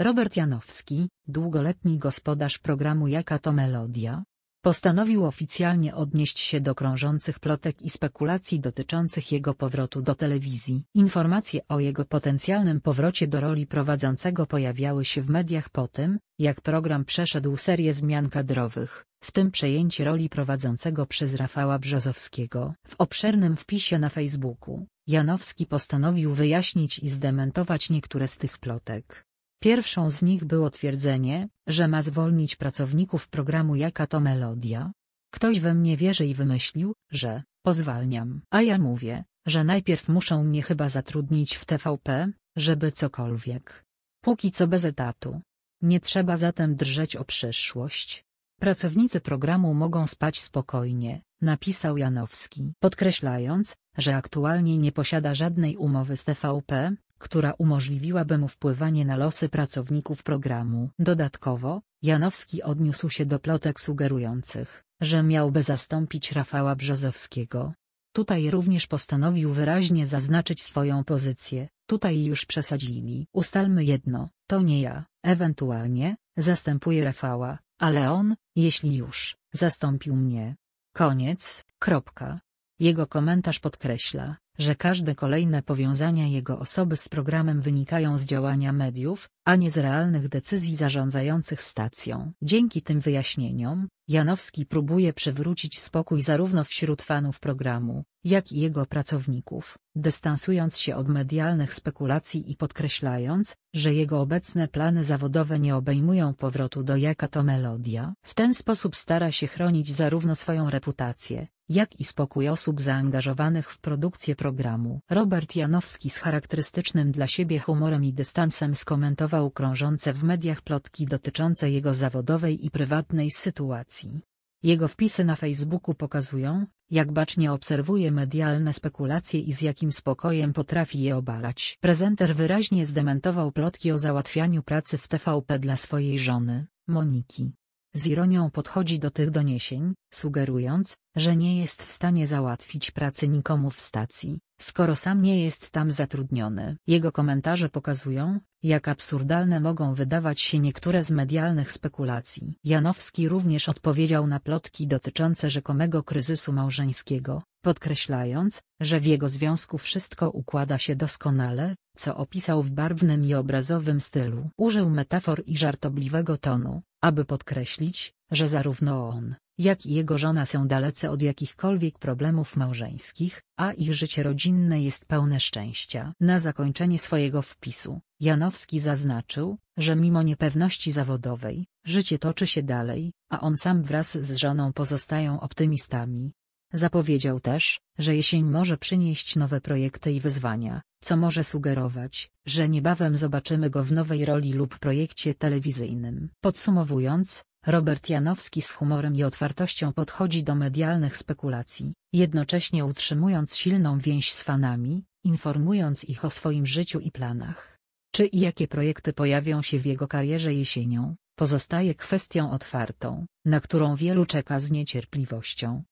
Robert Janowski, długoletni gospodarz programu Jaka to Melodia, postanowił oficjalnie odnieść się do krążących plotek i spekulacji dotyczących jego powrotu do telewizji. Informacje o jego potencjalnym powrocie do roli prowadzącego pojawiały się w mediach po tym, jak program przeszedł serię zmian kadrowych, w tym przejęcie roli prowadzącego przez Rafała Brzozowskiego. W obszernym wpisie na Facebooku, Janowski postanowił wyjaśnić i zdementować niektóre z tych plotek. Pierwszą z nich było twierdzenie, że ma zwolnić pracowników programu Jaka to melodia? Ktoś we mnie wierzy i wymyślił, że pozwalniam. A ja mówię, że najpierw muszą mnie chyba zatrudnić w TVP, żeby cokolwiek. Póki co bez etatu. Nie trzeba zatem drżeć o przyszłość. Pracownicy programu mogą spać spokojnie, napisał Janowski, podkreślając, że aktualnie nie posiada żadnej umowy z TVP, która umożliwiłaby mu wpływanie na losy pracowników programu. Dodatkowo, Janowski odniósł się do plotek sugerujących, że miałby zastąpić Rafała Brzozowskiego. Tutaj również postanowił wyraźnie zaznaczyć swoją pozycję, tutaj już przesadzili. Ustalmy jedno, to nie ja, ewentualnie, zastępuję Rafała, ale on, jeśli już, zastąpił mnie. Koniec, kropka. Jego komentarz podkreśla, że każde kolejne powiązania jego osoby z programem wynikają z działania mediów, a nie z realnych decyzji zarządzających stacją. Dzięki tym wyjaśnieniom, Janowski próbuje przywrócić spokój zarówno wśród fanów programu, jak i jego pracowników, dystansując się od medialnych spekulacji i podkreślając, że jego obecne plany zawodowe nie obejmują powrotu do Jaka to melodia. W ten sposób stara się chronić zarówno swoją reputację, jak i spokój osób zaangażowanych w produkcję programu. Robert Janowski z charakterystycznym dla siebie humorem i dystansem skomentował krążące w mediach plotki dotyczące jego zawodowej i prywatnej sytuacji. Jego wpisy na Facebooku pokazują, jak bacznie obserwuje medialne spekulacje i z jakim spokojem potrafi je obalać. Prezenter wyraźnie zdementował plotki o załatwianiu pracy w TVP dla swojej żony, Moniki. Z ironią podchodzi do tych doniesień, sugerując, że nie jest w stanie załatwić pracy nikomu w stacji, skoro sam nie jest tam zatrudniony. Jego komentarze pokazują, jak absurdalne mogą wydawać się niektóre z medialnych spekulacji. Janowski również odpowiedział na plotki dotyczące rzekomego kryzysu małżeńskiego, podkreślając, że w jego związku wszystko układa się doskonale, co opisał w barwnym i obrazowym stylu. Użył metafor i żartobliwego tonu, aby podkreślić, że zarówno on, jak i jego żona są dalece od jakichkolwiek problemów małżeńskich, a ich życie rodzinne jest pełne szczęścia. Na zakończenie swojego wpisu, Janowski zaznaczył, że mimo niepewności zawodowej, życie toczy się dalej, a on sam wraz z żoną pozostają optymistami. Zapowiedział też, że jesień może przynieść nowe projekty i wyzwania, co może sugerować, że niebawem zobaczymy go w nowej roli lub projekcie telewizyjnym. Podsumowując, Robert Janowski z humorem i otwartością podchodzi do medialnych spekulacji, jednocześnie utrzymując silną więź z fanami, informując ich o swoim życiu i planach. Czy i jakie projekty pojawią się w jego karierze jesienią, pozostaje kwestią otwartą, na którą wielu czeka z niecierpliwością.